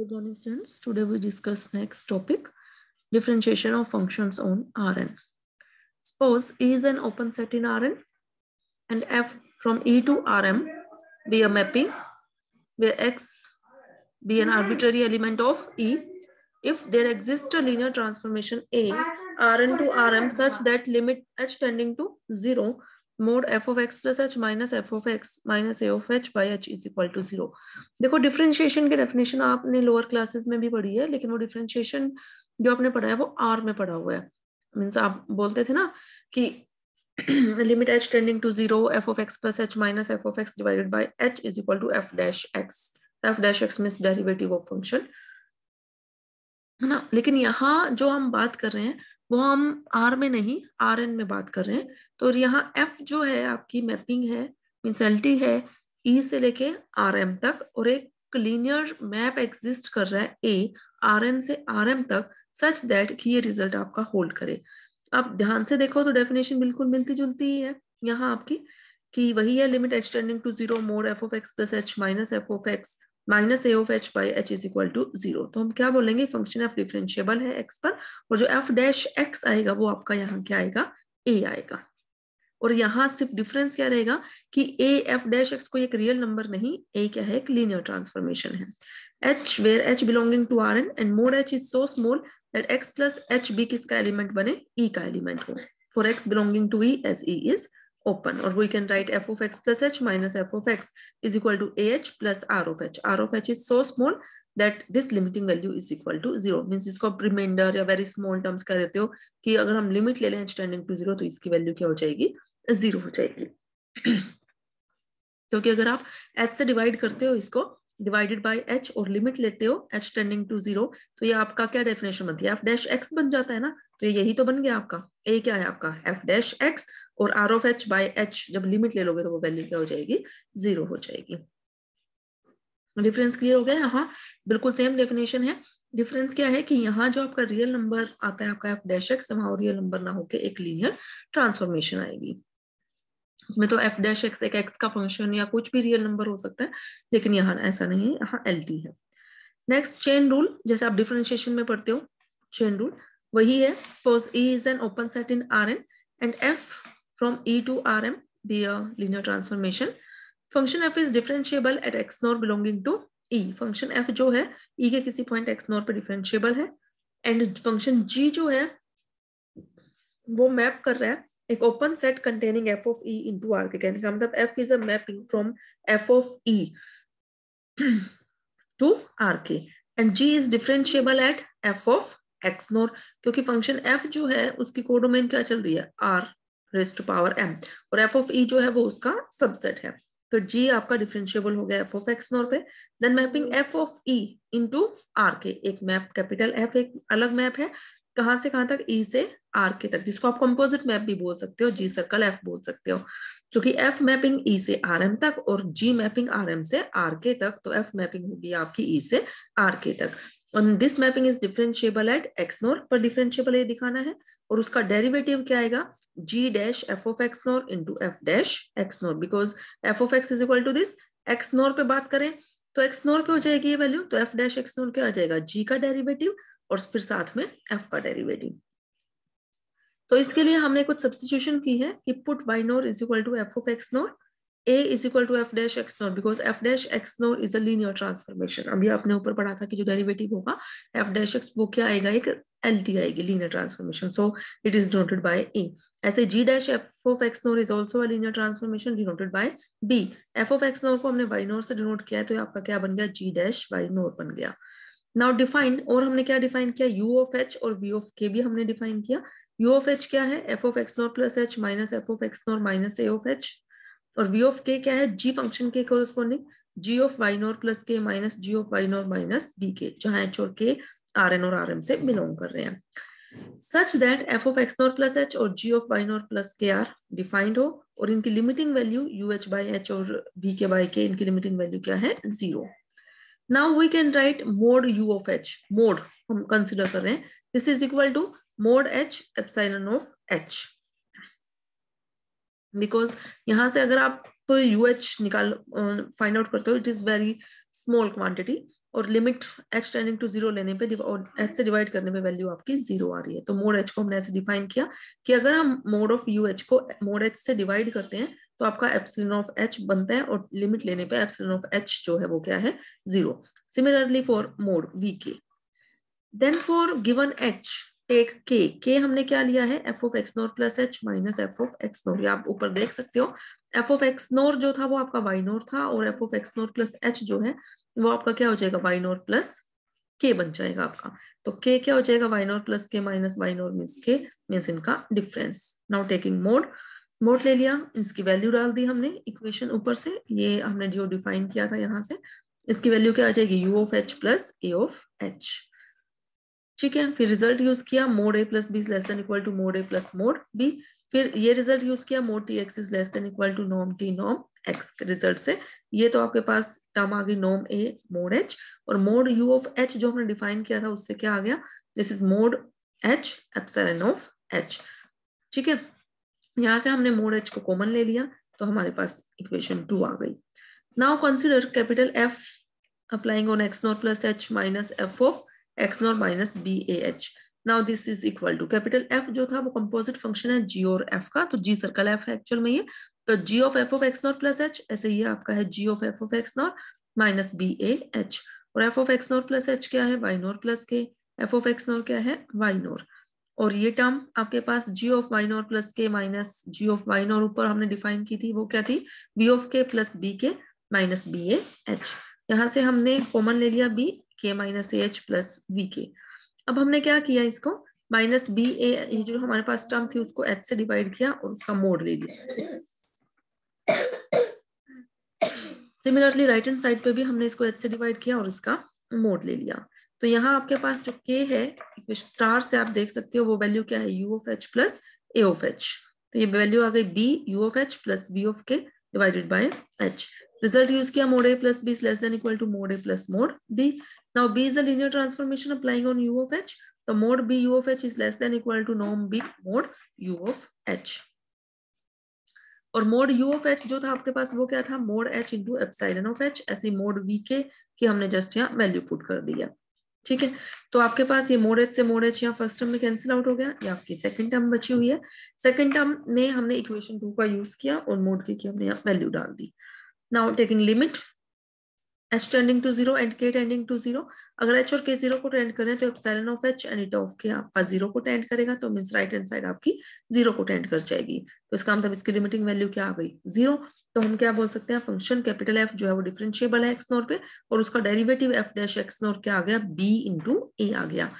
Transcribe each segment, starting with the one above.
Good morning students. Today we discuss next topic, differentiation of functions on Rn. Suppose E is an open set in Rn and F from E to Rm be a mapping where X be an arbitrary element of E if there exists a linear transformation A Rn to Rm such that limit H tending to 0 mod f of x plus h minus f of x minus a of h by h is equal to zero देखो differentiation की definition आपने lower classes में भी पढ़ी है लेकिन वो differentiation जो आपने पढ़ा है वो आर में पढ़ा हुआ है मीन्स आप बोलते थे ना कि limit H tending to zero f of x plus h minus f of x divided by h is equal to F dash x f dash x means derivative of function है ना लेकिन यहाँ जो हम बात कर रहे हैं वो हम आर में नहीं आर एन में बात कर रहे हैं तो यहाँ एफ जो है आपकी मैपिंग है मीन्स एल टी है ई e से लेके आर एम तक और एक क्लीनियर मैप एग्जिस्ट कर रहा है ए आर एन से आर एम तक सच दैट कि ये रिजल्ट आपका होल्ड करे आप ध्यान से देखो तो डेफिनेशन बिल्कुल मिलती जुलती ही है यहाँ आपकी कि वही है limit extending to zero mod f of x plus h minus f of x minus a of h by h is equal to zero तो हम क्या बोलेंगे फंक्शन एफ डिफरेंशियबल है एक्स पर और जो एफ डैश एक्स आएगा वो आपका यहाँ क्या आएगा ए आएगा और यहाँ सिर्फ डिफरेंस क्या रहेगा कि ए एफ डैश एक्स कोई एक रियल नंबर नहीं ए क्या है एक लीनियर ट्रांसफॉर्मेशन है h where h belonging to R N and mod h is so small that x plus h be किसका एलिमेंट बने ई e का एलिमेंट हो for x belonging to e as e is open or we can write f of x plus h minus f of x is equal to ah plus r of h. r of h is so small that this limiting value is equal to zero means इसको remainder या very small terms का देते हो कि अगर हम limit ले लें टेंडिंग to zero तो इसकी value क्या हो जाएगी zero हो जाएगी क्योंकि अगर आप h से divide करते हो इसको divided by h और limit लेते हो h टेंडिंग to zero तो ये आपका क्या definition बनती है f dash x बन जाता है ना तो यही तो बन गया आपका a क्या है आपका f dash x और R of h by h जब लिमिट ले लोगे तो वो वैल्यू क्या हो जाएगी जीरो हो जाएगी डिफरेंस क्लियर हो गया हाँ बिल्कुल सेम डेफिनेशन है डिफरेंस क्या है कि यहाँ जो आपका रियल नंबर आता है आपका एफ डैश एक्स वहां रियल नंबर ना होकर एक लीनियर ट्रांसफॉर्मेशन आएगी उसमें तो एफ डैश एक्स एक एक्स का फंक्शन या कुछ भी रियल नंबर हो सकता है लेकिन यहाँ ऐसा नहीं है यहाँ एल है नेक्स्ट चेन रूल जैसे आप डिफ्रेंशिएशन में पढ़ते हो चेन रूल वही है suppose a is an open set in R N and f from E to Rm be a linear transformation. Function f is differentiable at x nor belonging to E. Function f jo hai E ke kisi point x naught pe differentiable hai and function g jo hai wo map kar raha hai एक open set containing f of e into R k कहने का मतलब f is a mapping from f of e to R k and g is differentiable at f of x naught क्योंकि function f जो है उसकी codomain क्या चल रही है R raised to power m और एफ ऑफ ई जो है वो उसका सबसेट है तो जी आपका डिफ्रेंशियबल हो गया एफ ऑफ एक्स नॉर पे then mapping f of e into R k एक मैप कैपिटल एफ एक अलग मैप है कहां से कहां तक ई e से आर के तक जिसको आप कंपोजिट मैप भी बोल सकते हो जी सर्कल एफ बोल सकते हो क्योंकि एफ मैपिंग ई से आर एम तक और जी मैपिंग आर एम से आर के तक तो एफ मैपिंग होगी आपकी ई e से आर के तक और this mapping is differentiable at x naught पर डिफरेंशियबल ये दिखाना है और उसका डेरिवेटिव क्या आएगा g dash f of x nor into f dash x nor because f of x is equal to this x nor पे बात करें तो x nor पे हो जाएगी ये वैल्यू तो f dash x nor क्या आ जाएगा g का डेरिवेटिव और फिर साथ में f का डेरिवेटिव तो इसके लिए हमने कुछ सब्सटीट्यूशन की है कि put y nor is equal to f of x nor a is equal to f dash x nor because f dash x nor is a linear transformation अभी आपने ऊपर पढ़ा था कि जो डेरिवेटिव होगा f dash x वो क्या आएगा एक एल टी आएगी linear transformation so it is denoted by a ऐसे g dash F of x naught is also linear transformation denoted by b f of x naught को हमने Y नोर से denote किया तो आपका क्या बन गया जी डैश वाई नोर बन गया नाउ डिफाइन और हमने क्या डिफाइन किया यू ऑफ एच और वी ऑफ के भी हमने डिफाइन किया यू ऑफ एच क्या है f of x naught plus h minus f of x naught minus a of h और वी ऑफ के क्या है जी फंक्शन के corresponding g of y naught plus के minus ji of y naught minus b k जहां h और k R N और R M से belong कर रहे हैं such that f of x naught plus h और g of y not plus k are defined हो और इनकी limiting value u h by h और बी के बाई के इनकी लिमिटिंग वैल्यू क्या है zero now we can write mod you of h mod हम consider कर रहे हैं this is equal to mod h epsilon of h because यहां से अगर आप यू एच निकाल फाइंड आउट करते हो it is very small quantity और limit H tending to zero लेने पे और एच से डिवाइड करने पे वैल्यू आपकी जीरो आ रही है तो मोड एच को हमने ऐसे डिफाइन किया कि अगर हम मोड ऑफ यू एच को मोड एच से डिवाइड करते हैं तो आपका एप्सिलन ऑफ एच बनता है और लिमिट लेने पे एप्सिलन ऑफ एच जो है वो क्या है zero similarly for mod we k then for given h take k k हमने क्या लिया है f of x naught plus h minus f of x naught आप ऊपर देख सकते हो एफ ऑफ एक्स नोर जो था वो आपका वाई नोर था और F of x naught plus h जो है वो आपका क्या हो जाएगा वाई नोर प्लस के बन जाएगा आपका तो के क्या हो जाएगा वाई नोर प्लस के minus y naught means k means इनका difference now taking mod mod ले लिया इसकी वैल्यू डाल दी हमने इक्वेशन ऊपर से ये हमने जो डिफाइन किया था यहाँ से इसकी वैल्यू क्या आ जाएगी you of H plus A of h ठीक है फिर रिजल्ट यूज किया mod A plus B less than equal to mod A plus mod B फिर ये रिजल्ट यूज किया mode T x is less than equal to Nom T Nom x result से ये तो आपके पास टर्म आ गई नॉम ए mode H और mod you of H जो हमने डिफाइन किया था उससे क्या आ गया this is mod h epsilon of h ठीक है यहां से हमने मोड एच को कॉमन ले लिया तो हमारे पास इक्वेशन टू आ गई now consider capital f applying on x naught plus h minus f of x nor minus B A h now this is equal to capital f जो था वो कंपोजिट फंक्शन है जी और एफ का तो G circle F है actual में ये तो G of F of x nought plus H ऐसे ये आपका है G of F of x nor minus B A H और F of x nought plus H क्या है Y nought plus K F of x nought क्या है Y nought और ये टर्म आपके पास G of Y nought plus के minus ji of Y nor ऊपर हमने डिफाइन की थी वो क्या थी B of K plus B K minus B A H यहाँ से हमने कॉमन ले लिया B K minus A H plus V K अब हमने क्या किया इसको माइनस बी ए जो हमारे पास टर्म थी उसको एच से डिवाइड किया और उसका मोड ले लिया सिमिलरली राइट हैंड साइड पे भी हमने इसको एच से डिवाइड किया और इसका मोड ले लिया तो यहाँ आपके पास जो के है स्टार से आप देख सकते हो वो वैल्यू क्या है U of H plus A of H तो ये वैल्यू आ गई B U of H plus B of K divided by H result use किया mod A plus B less than equal to mod A plus mod B Now B is a linear transformation applying on U of H. The mode B U of H is less than equal to norm B mode U of H. और mod you of H जो था आपके पास वो क्या था mod H into epsilon of H ऐसी mod we K कि हमने जस्ट यहाँ वैल्यू पुट कर दिया ठीक है तो आपके पास ये मोड एच से मोड एच यहाँ फर्स्ट टर्म में कैंसिल आउट हो गया ये आपकी सेकंड टर्म बची हुई है सेकंड टर्म में हमने इक्वेशन टू का यूज किया और मोड के की हमने यहाँ वैल्यू डाल दी now taking limit H tending to zero and K tending to zero अगर एच और के जीरो को टेंड करें तो epsilon of H and it of K आपका जीरो को टेंड करेगा तो मीन राइट हैंड साइड आपकी जीरो को टेंड कर जाएगी तो इसका मतलब इसकी लिमिटिंग वैल्यू क्या आ गई जीरो तो हम क्या बोल सकते हैं फंक्शन कैपिटल एफ जो है वो डिफरेंशियबल है एक्स नोर पे और उसका derivative F dash X nought क्या आ गया बी इंटू ए आ गया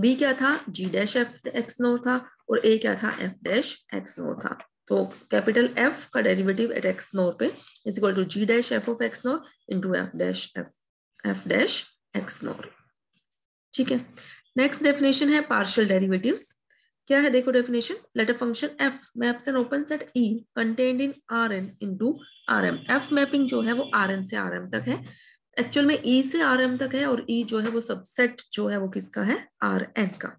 बी क्या था G dash F X nought था और ए क्या था एफ डैश एक्स नोर था तो कैपिटल एफ का डेरिवेटिव एट एक्स नोर पे is equal to G dash F of x nought into F dash F F dash X nought ठीक है नेक्स्ट डेफिनेशन है पार्शियल डेरिवेटिव क्या है देखो definition let a function F maps an open set E contained in R N into R M F mapping जो है वो R N से आर एम तक है एक्चुअल में ई e से आर एम तक है और ई e जो है वो सबसेट जो है वो किसका है आर एन का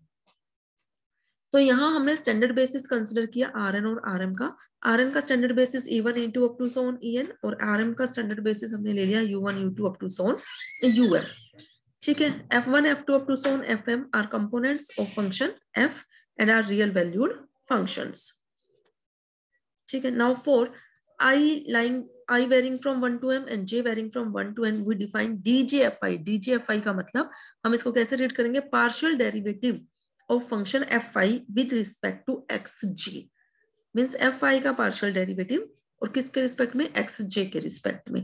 तो यहाँ हमने स्टैंडर्ड बेसिस कंसिडर किया आर एन और आर एम का आर एन का standard basis A one A two up to so on E N और आर एम का स्टैंडर्ड बेसिस हमने ले लिया U one U two up to so on U M ठीक है F one F two up to so on F M are components of function F and are real valued function ठीक है now four I line i varying from 1 to m and j varying from 1 to n we define dgfi dgfi ka matlab hum isko kaise read karenge partial derivative of function fi with respect to xj means fi का partial derivative और किसके respect में xj के respect में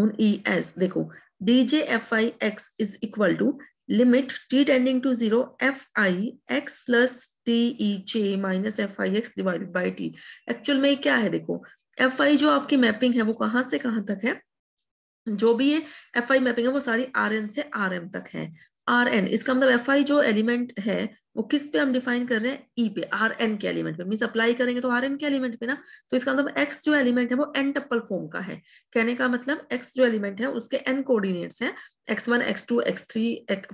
on es देखो dj fi x is equal to limit t tending to 0 fi x plus tej minus fi x divided by t actual में क्या है देखो fi जो आपकी mapping है वो कहां से कहां तक है जो भी ये एफ आई मैपिंग है वो सारी आर एन से आर एम तक है आर एन इसका मतलब एफ आई जो एलिमेंट है वो किस पे हम डिफाइन कर रहे हैं ई e पे आर एन के एलिमेंट पे मीन अप्लाई करेंगे तो आर एन के एलिमेंट पे ना तो इसका मतलब एक्स जो एलिमेंट है वो एन टप्पल फॉर्म का है कहने का मतलब एक्स जो एलिमेंट है उसके एन कोऑर्डिनेट्स हैं X one X two X three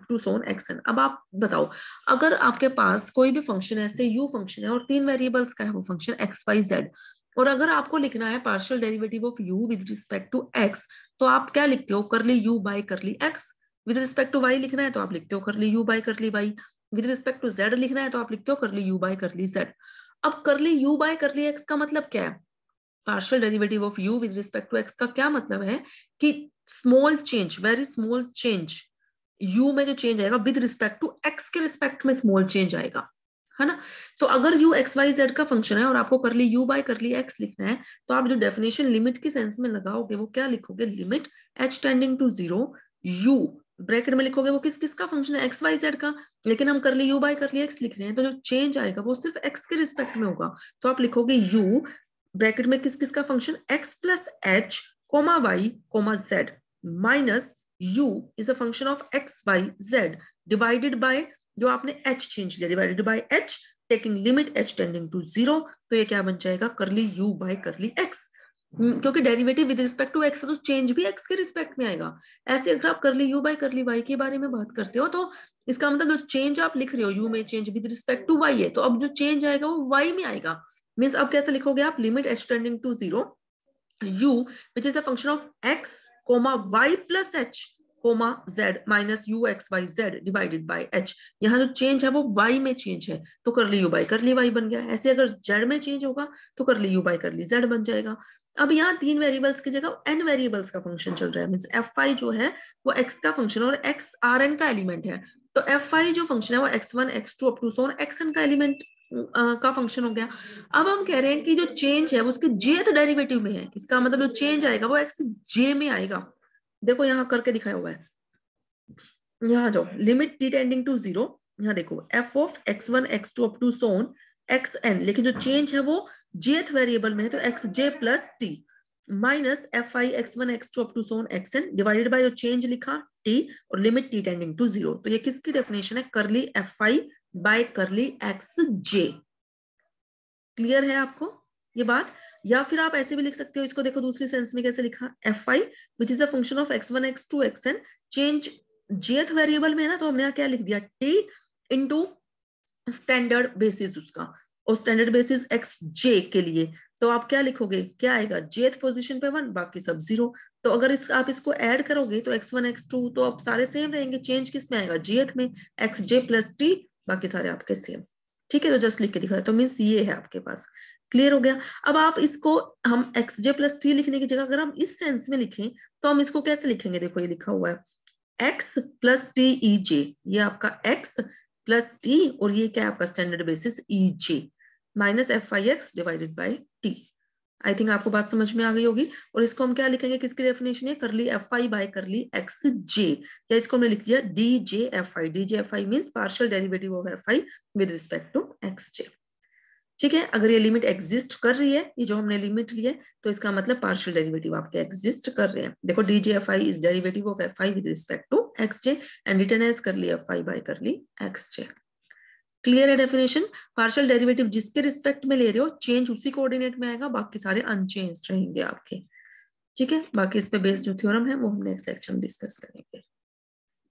to so on X N अब आप बताओ अगर आपके पास कोई भी फंक्शन है ऐसे यू फंक्शन है और तीन वेरिएबल्स का है वो फंक्शन एक्स वाई जेड और अगर आपको लिखना है partial derivative of U with respect to X तो आप क्या लिखते हो curly U by curly X with respect to Y लिखना है तो आप लिखते हो कर ली U by curly Y with respect to Z लिखना है तो आप लिखते हो कर ली यू बाई कर ली जेड अब कर ली यू बाय कर ली एक्स का मतलब क्या है partial derivative of U with respect to X का क्या मतलब है कि small change very small change U में जो चेंज आएगा विद रिस्पेक्ट टू एक्स के रिस्पेक्ट में स्मॉल चेंज आएगा है ना तो अगर यू एक्स वाई जेड का फंक्शन है और आपको कर ली यू बाय कर ली एक्स लिखना है तो आप जो डेफिनेशन लिमिट के सेंस में लगाओगे वो क्या लिखोगे limit H tending to zero U bracket में लिखोगे वो किस किस का फंक्शन है एक्स वाई जेड का लेकिन हम कर लिए यू बाई कर लिए एक्स लिख रहे हैं तो जो चेंज आएगा वो सिर्फ एक्स के रिस्पेक्ट में होगा तो आप लिखोगे यू ब्रैकेट में किस किस का function X plus H comma Y comma Z minus U is a function of X Y Z divided by जो आपने एच चेंज किया divided by H taking limit H tending to zero तो ये क्या बन जाएगा curly U by curly X हम्म, क्योंकि derivative with respect to X है तो चेंज भी एक्स के रिस्पेक्ट में आएगा ऐसे अगर आप करली यू बाई करली वाई के बारे में बात करते हो तो इसका मतलब जो चेंज आप लिख रहे हो यू में change with respect to Y है तो अब जो चेंज आएगा वो वाई में आएगा मीन्स अब कैसे लिखोगे आप limit H tending to zero U which is a function of X comma Y plus H comma Z minus U X Y Z divided by H यहाँ जो चेंज है वो वाई में चेंज है तो कर ली U by curly Y बन गया ऐसे अगर जेड में चेंज होगा तो कर ली यू बाई कर ली जेड बन जाएगा अब यहाँ तीन वेरिएबल्स की जगह एन वेरिएबल्स का फंक्शन चल रहा है मीन्स एफ आई जो है वो एक्स का फंक्शन और एक्स आर एन का एलिमेंट है तो एफ आई जो फंक्शन है वो X one X two up to so on X N का एलिमेंट का फंक्शन हो गया अब हम कह रहे हैं कि जो चेंज है वो उसके जेथ डेरिवेटिव तो में है इसका मतलब जो चेंज आएगा वो एक्स जे में आएगा देखो यहाँ करके दिखाया हुआ है यहाँ जाओ limit T tending to zero यहाँ देखो F of X one X two up to so on X N लेकिन जो चेंज है वो जेथ वेरिएबल में है तो X J plus T minus F I X one X two up to so on X N divided by जो change लिखा टी और limit T tending to zero तो ये किसकी डेफिनेशन है curly F I by curly X J clear है आपको ये बात या फिर आप ऐसे भी लिख सकते हो इसको देखो दूसरी सेंस में कैसे लिखा F I which is a function of X one X two X N change jth variable में है ना तो हमने यहाँ क्या लिख दिया टी इंटू स्टैंडर्ड बेसिस उसका और स्टैंडर्ड बेसिस एक्स जे के लिए तो आप क्या लिखोगे क्या आएगा जेथ पोजिशन पे वन बाकी सब जीरो तो अगर इस आप इसको ऐड करोगे तो एक्स वन एक्स टू तो आप सारे सेम रहेंगे चेंज किस में आएगा जेथ में एक्स जे प्लस टी बाकी सारे आपके सेम ठीक है तो जस्ट लिख के दिखा तो मीन्स ये है आपके पास क्लियर हो गया अब आप इसको हम एक्स जे प्लस टी लिखने की जगह अगर हम इस सेंस में लिखें तो हम इसको कैसे लिखेंगे देखो ये लिखा हुआ है X plus T E J ये आपका एक्स प्लस टी और ये क्या है आपका standard basis E J minus F I X divided by T I think आपको बात समझ में आ गई होगी और इसको हम क्या लिखेंगे किसकी डेफिनेशन है curly F I by curly X J या इसको हमने लिख दिया D J F I D J F I mean partial derivative of F I with respect to X J ठीक है अगर ये लिमिट एग्जिस्ट कर रही है ये जो हमने लिमिट ली है तो इसका मतलब पार्शियल डेरिवेटिव आपके एग्जिस्ट कर रहे हैं देखो D J F I is derivative of F I with respect to X J and written as curly F I by curly X J clear है डेफिनेशन पार्शियल डेरिवेटिव जिसके रिस्पेक्ट में ले रहे हो चेंज उसी coordinate में आएगा बाकी सारे अनचेंज रहेंगे आपके ठीक है बाकी इस पे बेस्ड जो थ्योरम है वो हम नेक्स्ट लेक्चर में डिस्कस करेंगे